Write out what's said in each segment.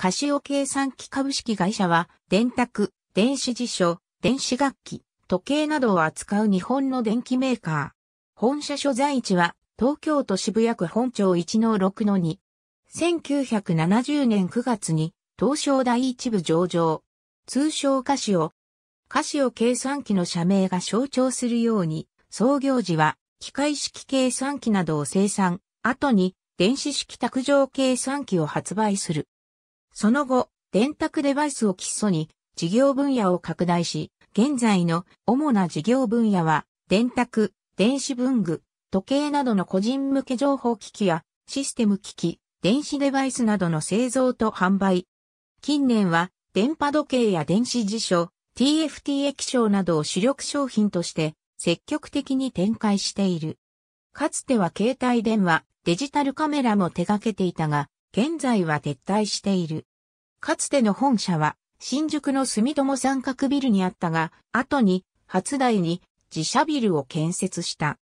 カシオ計算機株式会社は、電卓、電子辞書、電子楽器、時計などを扱う日本の電機メーカー。本社所在地は、東京都渋谷区本町1の6の2。1970年9月に、東証第一部上場。通称カシオ。カシオ計算機の社名が象徴するように、創業時は、機械式計算機などを生産、後に、電子式卓上計算機を発売する。その後、電卓デバイスを基礎に事業分野を拡大し、現在の主な事業分野は、電卓、電子文具、時計などの個人向け情報機器やシステム機器、電子デバイスなどの製造と販売。近年は、電波時計や電子辞書、TFT 液晶などを主力商品として積極的に展開している。かつては携帯電話、デジタルカメラも手掛けていたが、現在は撤退している。かつての本社は、新宿の住友三角ビルにあったが、後に、初代に自社ビルを建設した。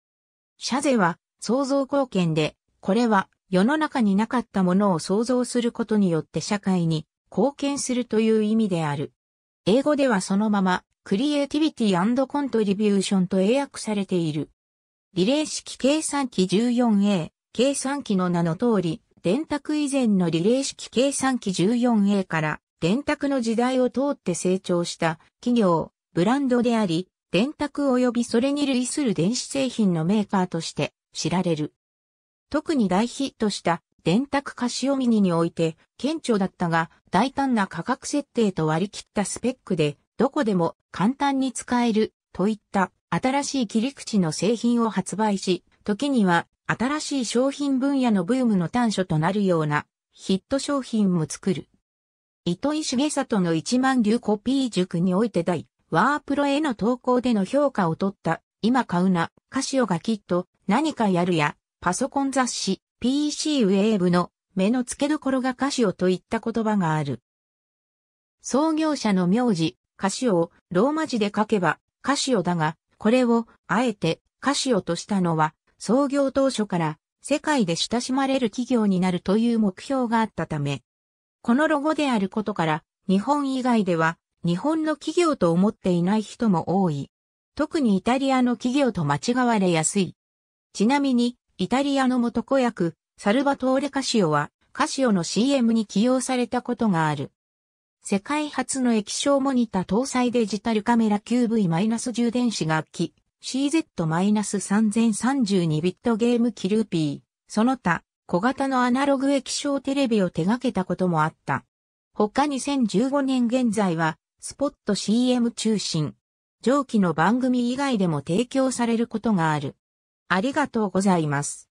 社税は創造貢献で、これは世の中になかったものを創造することによって社会に貢献するという意味である。英語ではそのまま、クリエイティビティコントリビューションと英訳されている。リレー式計算機 14A、計算機の名の通り、電卓以前のリレー式計算機 14A から電卓の時代を通って成長した企業、ブランドであり、電卓及びそれに類する電子製品のメーカーとして知られる。特に大ヒットした電卓カシオミニにおいて顕著だったが大胆な価格設定と割り切ったスペックでどこでも簡単に使えるといった新しい切り口の製品を発売し時には新しい商品分野のブームの端緒となるようなヒット商品も作る。糸井重里の一万流コピー塾において大、ワープロへの投稿での評価を取った、今買うな、カシオがきっと何かやるや、パソコン雑誌、PC ウェーブの目の付けどころがカシオといった言葉がある。創業者の名字、カシオをローマ字で書けばカシオだが、これをあえてカシオとしたのは創業当初から世界で親しまれる企業になるという目標があったため、このロゴであることから日本以外では日本の企業と思っていない人も多い。特にイタリアの企業と間違われやすい。ちなみに、イタリアの元子役、サルバトーレカシオは、カシオの CM に起用されたことがある。世界初の液晶モニタ搭載デジタルカメラ QV- 充電子楽器、CZ-3032 ビットゲームキルーピー、その他、小型のアナログ液晶テレビを手掛けたこともあった。他2015年現在は、スポット CM 中心。上記の番組以外でも提供されることがある。ありがとうございます。